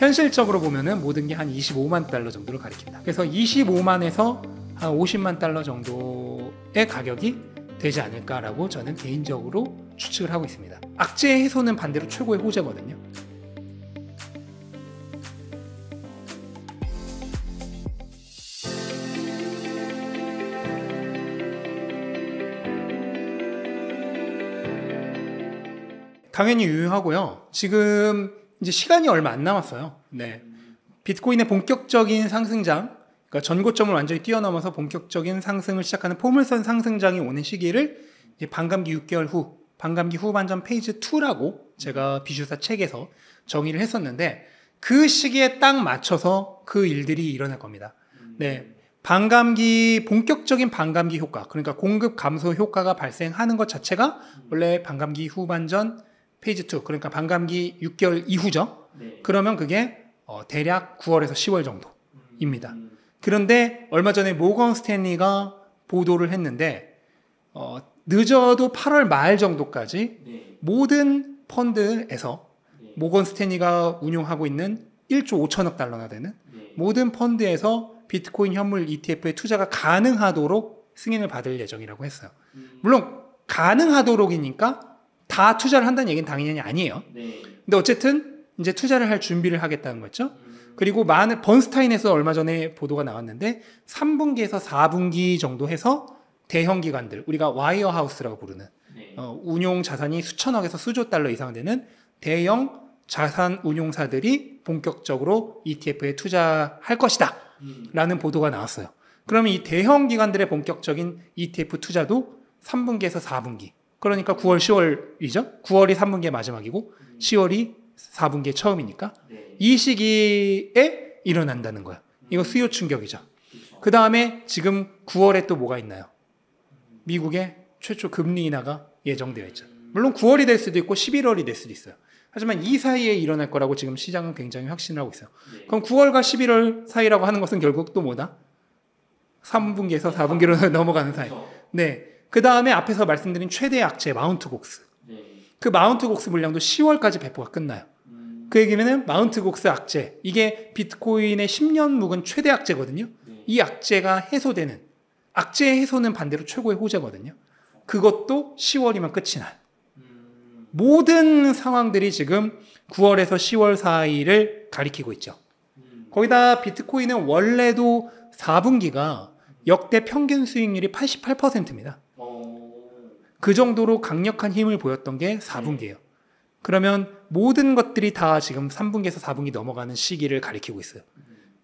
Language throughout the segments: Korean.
현실적으로 보면은 모든 게 한 25만 달러 정도를 가리킵니다. 그래서 25만에서 한 50만 달러 정도의 가격이 되지 않을까라고 저는 개인적으로 추측을 하고 있습니다. 악재 의 해소는 반대로 최고의 호재거든요. 당연히 유효하고요. 지금 이제 시간이 얼마 안 남았어요. 네. 비트코인의 본격적인 상승장, 그러니까 전고점을 완전히 뛰어넘어서 본격적인 상승을 시작하는 포물선 상승장이 오는 시기를 이제 반감기 6개월 후, 반감기 후반전 페이지 2라고 제가 비주사 책에서 정의를 했었는데 그 시기에 딱 맞춰서 그 일들이 일어날 겁니다. 네. 반감기 본격적인 반감기 효과 그러니까 공급 감소 효과가 발생하는 것 자체가 원래 반감기 후반전 페이지 2 그러니까 반감기 6개월 이후죠. 네. 그러면 그게 어, 대략 9월에서 10월 정도입니다. 음. 그런데 얼마 전에 모건 스탠리가 보도를 했는데 어, 늦어도 8월 말 정도까지 네. 모든 펀드에서 네. 모건 스탠리가 운용하고 있는 1조 5천억 달러나 되는 네. 모든 펀드에서 비트코인 현물 ETF의 투자가 가능하도록 승인을 받을 예정이라고 했어요. 음. 물론 가능하도록이니까 다 투자를 한다는 얘기는 당연히 아니에요. 네. 근데 어쨌든 이제 투자를 할 준비를 하겠다는 거죠. 음. 그리고 많은 번스타인에서 얼마 전에 보도가 나왔는데 3분기에서 4분기 정도 해서 대형 기관들 우리가 와이어하우스라고 부르는 네. 어, 운용 자산이 수천억에서 수조 달러 이상 되는 대형 자산 운용사들이 본격적으로 ETF에 투자할 것이다. 음. 라는 보도가 나왔어요. 그러면 이 대형 기관들의 본격적인 ETF 투자도 3분기에서 4분기 그러니까 9월, 10월이죠? 9월이 3분기의 마지막이고, 10월이 음. 4분기의 처음이니까, 네. 이 시기에 일어난다는 거야. 이거 음. 수요 충격이죠. 그 다음에 지금 9월에 또 뭐가 있나요? 미국의 최초 금리 인하가 예정되어 있죠. 음. 물론 9월이 될 수도 있고 11월이 될 수도 있어요. 하지만 이 사이에 일어날 거라고 지금 시장은 굉장히 확신을 하고 있어요. 네. 그럼 9월과 11월 사이라고 하는 것은 결국 또 뭐다? 3분기에서 4분기로 넘어가는 사이. 네. 그 다음에 앞에서 말씀드린 최대 악재 마운트 곡스. 네. 그 마운트 곡스 물량도 10월까지 배포가 끝나요. 음. 그 얘기면은 마운트 곡스 악재. 이게 비트코인의 10년 묵은 최대 악재거든요. 네. 이 악재가 해소되는 악재 해소는 반대로 최고의 호재거든요. 그것도 10월이면 끝이 나. 음... 모든 상황들이 지금 9월에서 10월 사이를 가리키고 있죠. 음... 거기다 비트코인은 원래도 4분기가 역대 평균 수익률이 88%입니다. 그 정도로 강력한 힘을 보였던 게 4분기예요. 그러면 모든 것들이 다 지금 3분기에서 4분기 넘어가는 시기를 가리키고 있어요.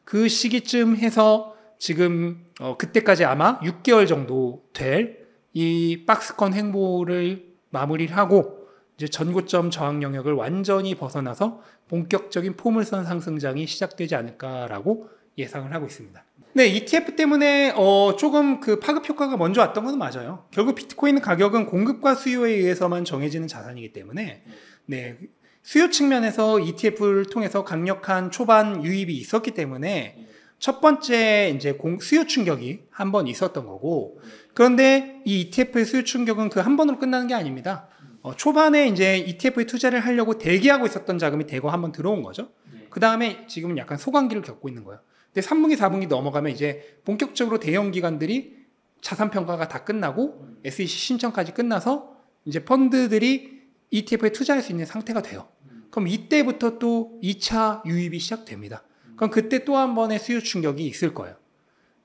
그 시기쯤 해서 지금 어 그때까지 아마 6개월 정도 될 이 박스권 행보를 마무리를 하고 이제 전고점 저항 영역을 완전히 벗어나서 본격적인 포물선 상승장이 시작되지 않을까라고 예상을 하고 있습니다. 네, ETF 때문에 어 조금 그 파급 효과가 먼저 왔던 건 맞아요. 결국 비트코인 가격은 공급과 수요에 의해서만 정해지는 자산이기 때문에 네. 수요 측면에서 ETF를 통해서 강력한 초반 유입이 있었기 때문에 첫 번째 이제 공, 수요 충격이 한 번 있었던 거고 그런데 이 ETF의 수요 충격은 그 한 번으로 끝나는 게 아닙니다. 어, 초반에 이제 ETF에 투자를 하려고 대기하고 있었던 자금이 대거 한 번 들어온 거죠. 네. 그 다음에 지금은 약간 소강기를 겪고 있는 거예요. 근데 3분기, 4분기 넘어가면 이제 본격적으로 대형 기관들이 자산 평가가 다 끝나고 SEC 신청까지 끝나서 이제 펀드들이 ETF에 투자할 수 있는 상태가 돼요. 그럼 이때부터 또 2차 유입이 시작됩니다. 그럼 그때 또 한 번의 수요 충격이 있을 거예요.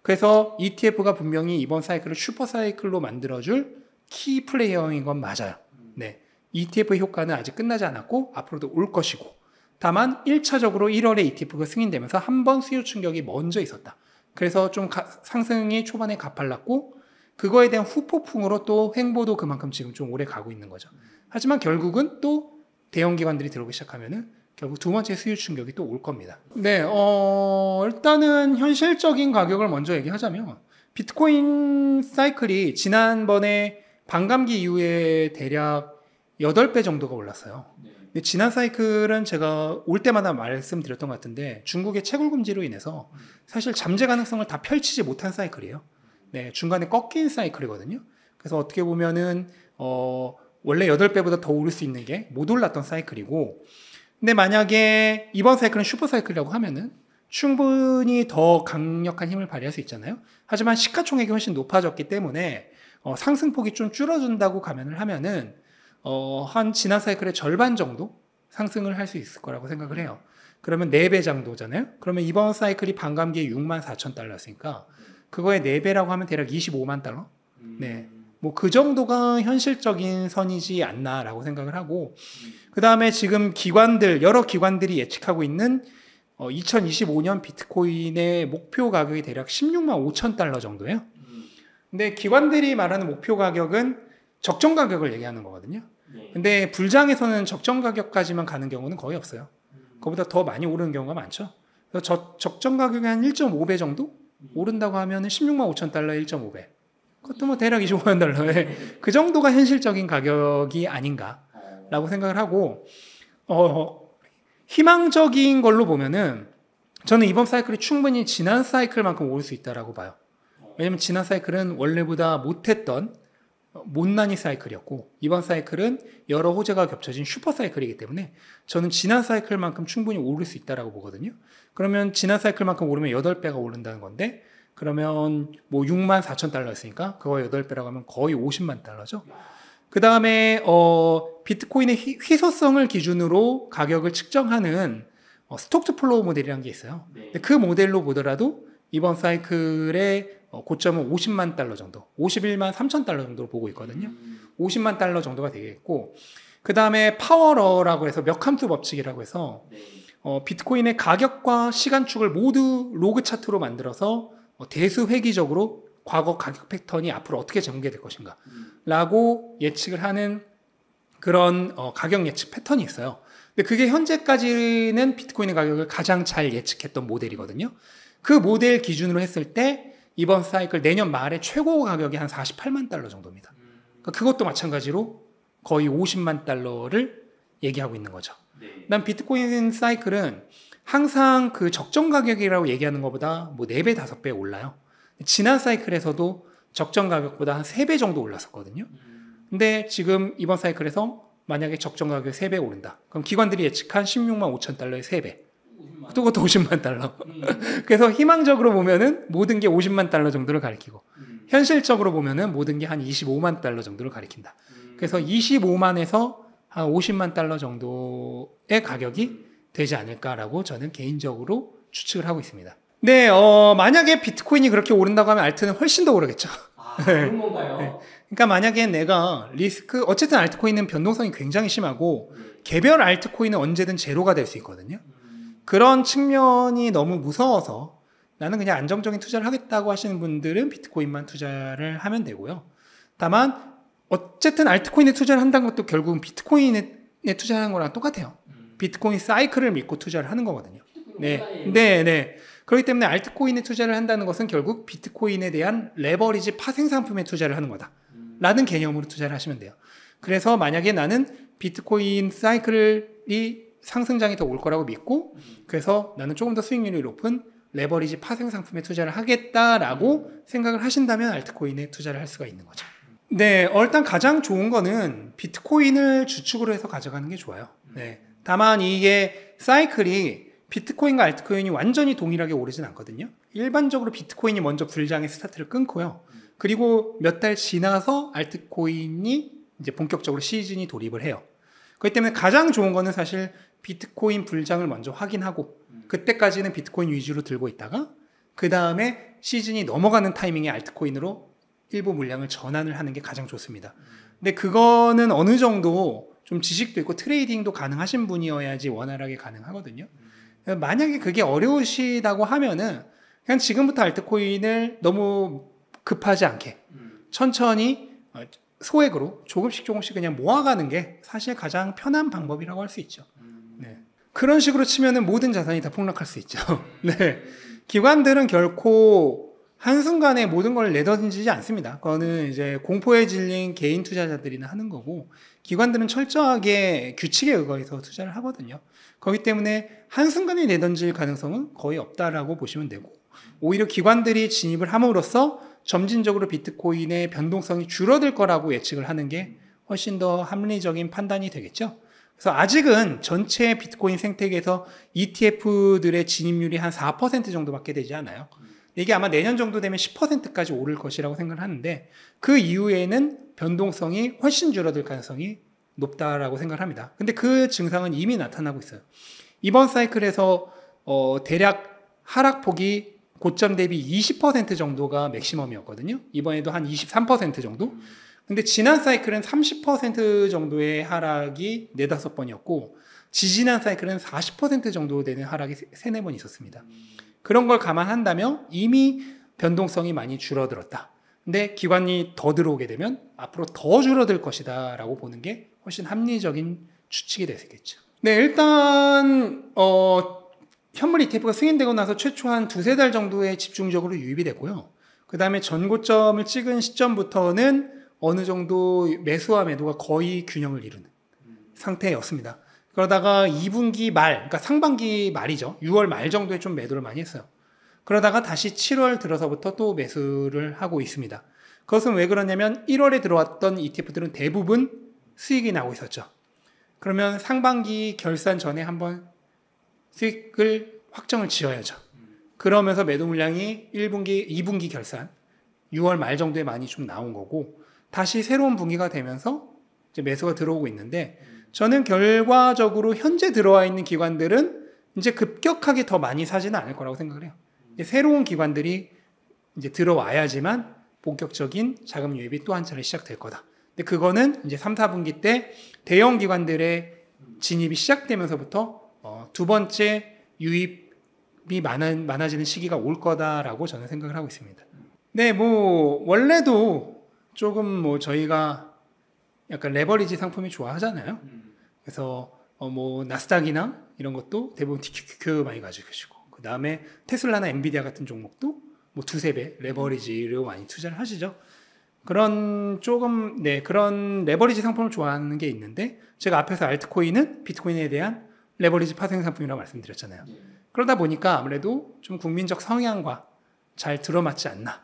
그래서 ETF가 분명히 이번 사이클을 슈퍼 사이클로 만들어줄 키 플레이어인 건 맞아요. 네. e t f 효과는 아직 끝나지 않았고 앞으로도 올 것이고 다만 1차적으로 1월에 ETF가 승인되면서 한 번 수요 충격이 먼저 있었다. 그래서 좀 가, 상승이 초반에 가팔랐고 그거에 대한 후폭풍으로 또 횡보도 그만큼 지금 좀 오래 가고 있는 거죠. 하지만 결국은 또 대형 기관들이 들어오기 시작하면은 결국 두 번째 수요 충격이 또 올 겁니다. 네, 어, 일단은 현실적인 가격을 먼저 얘기하자면 비트코인 사이클이 지난번에 반감기 이후에 대략 8배 정도가 올랐어요. 네. 지난 사이클은 제가 올 때마다 말씀드렸던 것 같은데 중국의 채굴 금지로 인해서 사실 잠재 가능성을 다 펼치지 못한 사이클이에요. 네, 중간에 꺾인 사이클이거든요. 그래서 어떻게 보면은 어, 원래 8배보다 더 오를 수 있는 게 못 올랐던 사이클이고 근데 만약에 이번 사이클은 슈퍼 사이클이라고 하면은 충분히 더 강력한 힘을 발휘할 수 있잖아요. 하지만 시가총액이 훨씬 높아졌기 때문에 어, 상승폭이 좀 줄어든다고 가면을 하면은 어, 한 진화 사이클의 절반 정도 상승을 할 수 있을 거라고 생각을 해요. 그러면 4배 정도잖아요. 그러면 이번 사이클이 반감기에 6만 4천 달러였으니까 그거의 4배라고 하면 대략 25만 달러? 네. 음. 뭐그 정도가 현실적인 선이지 않나라고 생각을 하고 음. 그 다음에 지금 기관들 여러 기관들이 예측하고 있는 어, 2025년 비트코인의 목표 가격이 대략 16만 5천 달러 정도예요. 음. 근데 기관들이 말하는 목표 가격은 적정 가격을 얘기하는 거거든요. 예. 근데 불장에서는 적정 가격까지만 가는 경우는 거의 없어요. 음. 그보다 거더 많이 오르는 경우가 많죠. 그래서 저, 적정 가격이 한 1.5배 정도 음. 오른다고 하면 16만 5천 달러 1.5배. 그것도 뭐 음. 대략 25만 달러에 네. 그 정도가 현실적인 가격이 아닌가라고 어. 생각을 하고 어, 희망적인 걸로 보면은 저는 이번 사이클이 충분히 지난 사이클만큼 오를 수 있다라고 봐요. 왜냐면 지난 사이클은 원래보다 못했던 못난이 사이클이었고 이번 사이클은 여러 호재가 겹쳐진 슈퍼 사이클이기 때문에 저는 지난 사이클만큼 충분히 오를 수 있다라고 보거든요. 그러면 지난 사이클만큼 오르면 8배가 오른다는 건데 그러면 뭐 6만 4천 달러였으니까 그거 8배라고 하면 거의 50만 달러죠. 그 다음에 어 비트코인의 희소성을 기준으로 가격을 측정하는 어, 스톡 트 플로우 모델이라는 게 있어요. 네. 그 모델로 보더라도 이번 사이클의 어, 고점은 50만 달러 정도, 51만 3천 달러 정도로 보고 있거든요. 음. 50만 달러 정도가 되겠고, 그 다음에 파워러라고 해서 멱함수 법칙이라고 해서 네. 어, 비트코인의 가격과 시간축을 모두 로그 차트로 만들어서 어, 대수회기적으로 과거 가격 패턴이 앞으로 어떻게 전개될 것인가 음. 라고 예측을 하는 그런 어, 가격 예측 패턴이 있어요. 근데 그게 현재까지는 비트코인의 가격을 가장 잘 예측했던 모델이거든요. 그 모델 기준으로 했을 때 이번 사이클 내년 말에 최고 가격이 한 48만 달러 정도입니다. 그러니까 그것도 마찬가지로 거의 50만 달러를 얘기하고 있는 거죠. 네. 난 비트코인 사이클은 항상 그 적정 가격이라고 얘기하는 것보다 뭐 4배, 5배 올라요. 지난 사이클에서도 적정 가격보다 한 3배 정도 올랐었거든요. 근데 지금 이번 사이클에서 만약에 적정 가격 이 3배 오른다. 그럼 기관들이 예측한 16만 5천 달러의 3배. 또 그것도 50만 달러. 음. 그래서 희망적으로 보면은 모든 게 50만 달러 정도를 가리키고 음. 현실적으로 보면은 모든 게 한 25만 달러 정도를 가리킨다. 음. 그래서 25만에서 한 50만 달러 정도의 가격이 되지 않을까라고 저는 개인적으로 추측을 하고 있습니다. 네, 어, 만약에 비트코인이 그렇게 오른다고 하면 알트는 훨씬 더 오르겠죠. 아, 네. 그런 건가요? 네. 그러니까 만약에 내가 리스크, 어쨌든 알트코인은 변동성이 굉장히 심하고, 음. 개별 알트코인은 언제든 제로가 될 수 있거든요. 음. 그런 측면이 너무 무서워서 나는 그냥 안정적인 투자를 하겠다고 하시는 분들은 비트코인만 투자를 하면 되고요. 다만 어쨌든 알트코인에 투자를 한다는 것도 결국은 비트코인에 투자하는 거랑 똑같아요. 음. 비트코인 사이클을 믿고 투자를 하는 거거든요. 네, 네, 네. 그렇기 때문에 알트코인에 투자를 한다는 것은 결국 비트코인에 대한 레버리지 파생 상품에 투자를 하는 거다. 음. 라는 개념으로 투자를 하시면 돼요. 그래서 만약에 나는 비트코인 사이클이 상승장이 더 올 거라고 믿고 그래서 나는 조금 더 수익률이 높은 레버리지 파생 상품에 투자를 하겠다라고 생각을 하신다면 알트코인에 투자를 할 수가 있는 거죠. 네, 일단 가장 좋은 거는 비트코인을 주축으로 해서 가져가는 게 좋아요. 네. 다만 이게 사이클이 비트코인과 알트코인이 완전히 동일하게 오르진 않거든요. 일반적으로 비트코인이 먼저 불장의 스타트를 끊고요. 그리고 몇 달 지나서 알트코인이 이제 본격적으로 시즌이 돌입을 해요. 그렇기 때문에 가장 좋은 거는 사실 비트코인 분량을 먼저 확인하고 음. 그때까지는 비트코인 위주로 들고 있다가 그 다음에 시즌이 넘어가는 타이밍에 알트코인으로 일부 물량을 전환을 하는 게 가장 좋습니다. 음. 근데 그거는 어느 정도 좀 지식도 있고 트레이딩도 가능하신 분이어야지 원활하게 가능하거든요. 음. 만약에 그게 어려우시다고 하면은 그냥 지금부터 알트코인을 너무 급하지 않게 천천히 어, 소액으로 조금씩 조금씩 그냥 모아가는 게 사실 가장 편한 방법이라고 할 수 있죠. 그런 식으로 치면은 모든 자산이 다 폭락할 수 있죠. 네. 기관들은 결코 한순간에 모든 걸 내던지지 않습니다. 그거는 이제 공포에 질린 개인 투자자들이나 하는 거고, 기관들은 철저하게 규칙에 의거해서 투자를 하거든요. 그기 때문에 한순간에 내던질 가능성은 거의 없다라고 보시면 되고, 오히려 기관들이 진입을 함으로써 점진적으로 비트코인의 변동성이 줄어들 거라고 예측을 하는 게 훨씬 더 합리적인 판단이 되겠죠. 그래서 아직은 전체 비트코인 생태계에서 ETF들의 진입률이 한 4% 정도밖에 되지 않아요. 이게 아마 내년 정도 되면 10%까지 오를 것이라고 생각을 하는데 그 이후에는 변동성이 훨씬 줄어들 가능성이 높다라고 생각을 합니다. 근데 그 증상은 이미 나타나고 있어요. 이번 사이클에서 어 대략 하락폭이 고점 대비 20% 정도가 맥시멈이었거든요. 이번에도 한 23% 정도. 근데 지난 사이클은 30% 정도의 하락이 네다섯 번이었고 지지난 사이클은 40% 정도 되는 하락이 세네 번 있었습니다. 그런 걸 감안한다면 이미 변동성이 많이 줄어들었다. 근데 기관이 더 들어오게 되면 앞으로 더 줄어들 것이다라고 보는 게 훨씬 합리적인 추측이 되겠죠. 네, 일단 어, 현물 ETF가 승인되고 나서 최초 한 두세 달 정도에 집중적으로 유입이 됐고요. 그 다음에 전고점을 찍은 시점부터는 어느 정도 매수와 매도가 거의 균형을 이루는 상태였습니다. 그러다가 2분기 말, 그러니까 상반기 말이죠. 6월 말 정도에 좀 매도를 많이 했어요. 그러다가 다시 7월 들어서부터 또 매수를 하고 있습니다. 그것은 왜 그러냐면 1월에 들어왔던 ETF들은 대부분 수익이 나고 있었죠. 그러면 상반기 결산 전에 한번 수익을 확정을 지어야죠. 그러면서 매도 물량이 1분기, 2분기 결산, 6월 말 정도에 많이 좀 나온 거고, 다시 새로운 분기가 되면서 이제 매수가 들어오고 있는데 저는 결과적으로 현재 들어와 있는 기관들은 이제 급격하게 더 많이 사지는 않을 거라고 생각을 해요. 새로운 기관들이 이제 들어와야지만 본격적인 자금 유입이 또 한 차례 시작될 거다. 근데 그거는 이제 3, 4분기 때 대형 기관들의 진입이 시작되면서부터 어, 두 번째 유입이 많아, 많아지는 시기가 올 거다라고 저는 생각을 하고 있습니다. 네, 뭐 원래도 조금 뭐 저희가 약간 레버리지 상품이 좋아하잖아요. 음. 그래서 어뭐 나스닥이나 이런 것도 대부분 TQQQ 많이 가지고 계시고 그 다음에 테슬라나 엔비디아 같은 종목도 뭐 두세 배 레버리지로 많이 투자를 하시죠. 그런 조금 네 그런 레버리지 상품을 좋아하는 게 있는데 제가 앞에서 알트코인은 비트코인에 대한 레버리지 파생 상품이라고 말씀드렸잖아요. 예. 그러다 보니까 아무래도 좀 국민적 성향과 잘 들어맞지 않나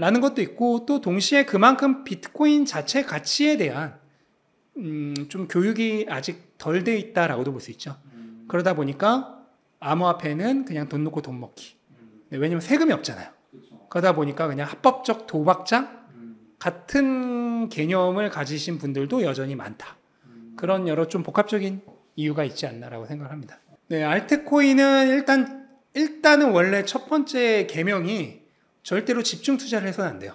라는 것도 있고 또 동시에 그만큼 비트코인 자체 가치에 대한 음, 좀 교육이 아직 덜 돼 있다라고도 볼 수 있죠. 그러다 보니까 암호화폐는 그냥 돈 놓고 돈 먹기. 네, 왜냐면 세금이 없잖아요. 그러다 보니까 그냥 합법적 도박장 같은 개념을 가지신 분들도 여전히 많다. 그런 여러 좀 복합적인 이유가 있지 않나라고 생각합니다. 네, 알트코인은 일단 일단은 원래 첫 번째 개명이 절대로 집중 투자를 해서는 안 돼요.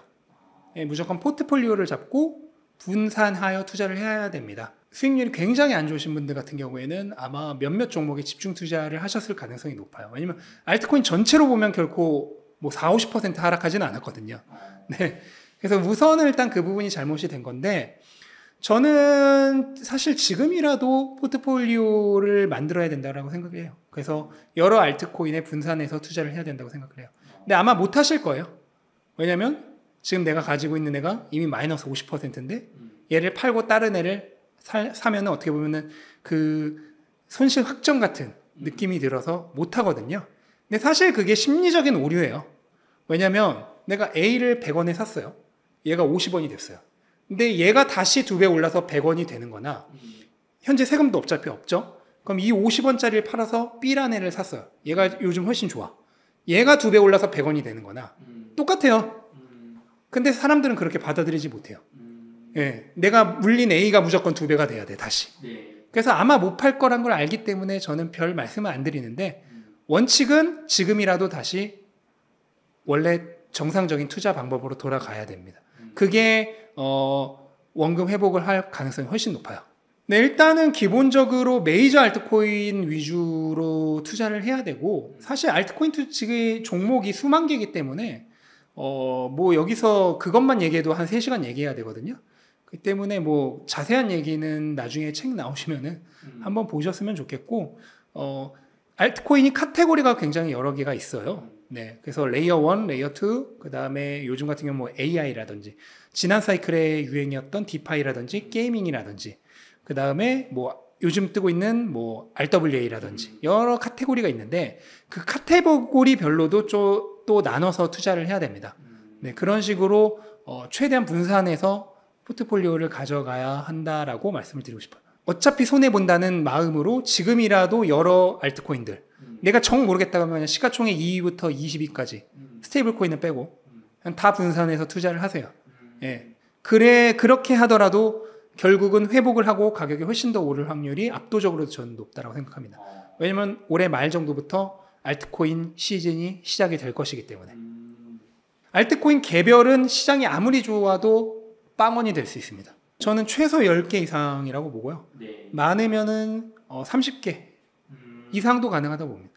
예, 무조건 포트폴리오를 잡고 분산하여 투자를 해야 됩니다. 수익률이 굉장히 안 좋으신 분들 같은 경우에는 아마 몇몇 종목에 집중 투자를 하셨을 가능성이 높아요. 왜냐면 알트코인 전체로 보면 결코 뭐 4, 50% 하락하지는 않았거든요. 네. 그래서 우선은 일단 그 부분이 잘못이 된 건데 저는 사실 지금이라도 포트폴리오를 만들어야 된다라고 생각해요. 그래서 여러 알트코인에 분산해서 투자를 해야 된다고 생각을 해요. 근데 아마 못 하실 거예요. 왜냐면 지금 내가 가지고 있는 애가 이미 마이너스 50%인데 얘를 팔고 다른 애를 사, 사면은 어떻게 보면은 그 손실 확정 같은 느낌이 들어서 못 하거든요. 근데 사실 그게 심리적인 오류예요. 왜냐면 내가 A를 100원에 샀어요. 얘가 50원이 됐어요. 근데 얘가 다시 두 배 올라서 100원이 되는 거나 현재 세금도 어차피 없죠. 그럼 이 50원짜리를 팔아서 B라는 애를 샀어요. 얘가 요즘 훨씬 좋아. 얘가 두 배 올라서 100원이 되는 거나 음. 똑같아요. 음. 근데 사람들은 그렇게 받아들이지 못해요. 음. 예, 내가 물린 A가 무조건 두 배가 돼야 돼 다시. 네. 그래서 아마 못 팔 거란 걸 알기 때문에 저는 별 말씀을 안 드리는데 음. 원칙은 지금이라도 다시 원래 정상적인 투자 방법으로 돌아가야 됩니다. 그게 어, 원금 회복을 할 가능성이 훨씬 높아요. 네, 일단은 기본적으로 메이저 알트코인 위주로 투자를 해야 되고 사실 알트코인 투지 종목이 수만 개이기 때문에 어 뭐 여기서 그것만 얘기해도 한 3시간 얘기해야 되거든요. 그 때문에 뭐 자세한 얘기는 나중에 책 나오시면은 음. 한번 보셨으면 좋겠고 어 알트코인이 카테고리가 굉장히 여러 개가 있어요. 네. 그래서 레이어 1, 레이어 2, 그 다음에 요즘 같은 경우 뭐 AI라든지, 지난 사이클에 유행이었던 디파이라든지, 게이밍이라든지, 그 다음에 뭐 요즘 뜨고 있는 뭐 RWA라든지 여러 카테고리가 있는데 그 카테고리별로도 또, 나눠서 투자를 해야 됩니다. 네, 그런 식으로 어, 최대한 분산해서 포트폴리오를 가져가야 한다라고 말씀을 드리고 싶어요. 어차피 손해 본다는 마음으로 지금이라도 여러 알트코인들 내가 정 모르겠다 그러면 시가총액 2위부터 20위까지 스테이블 코인을 빼고 다 분산해서 투자를 하세요. 예. 그래 그렇게 하더라도 결국은 회복을 하고 가격이 훨씬 더 오를 확률이 압도적으로 저는 높다라고 생각합니다. 왜냐면 올해 말 정도부터 알트코인 시즌이 시작이 될 것이기 때문에. 알트코인 개별은 시장이 아무리 좋아도 빵원이 될 수 있습니다. 저는 최소 10개 이상이라고 보고요. 네. 많으면은 어 30개 음. 이상도 가능하다고 봅니다.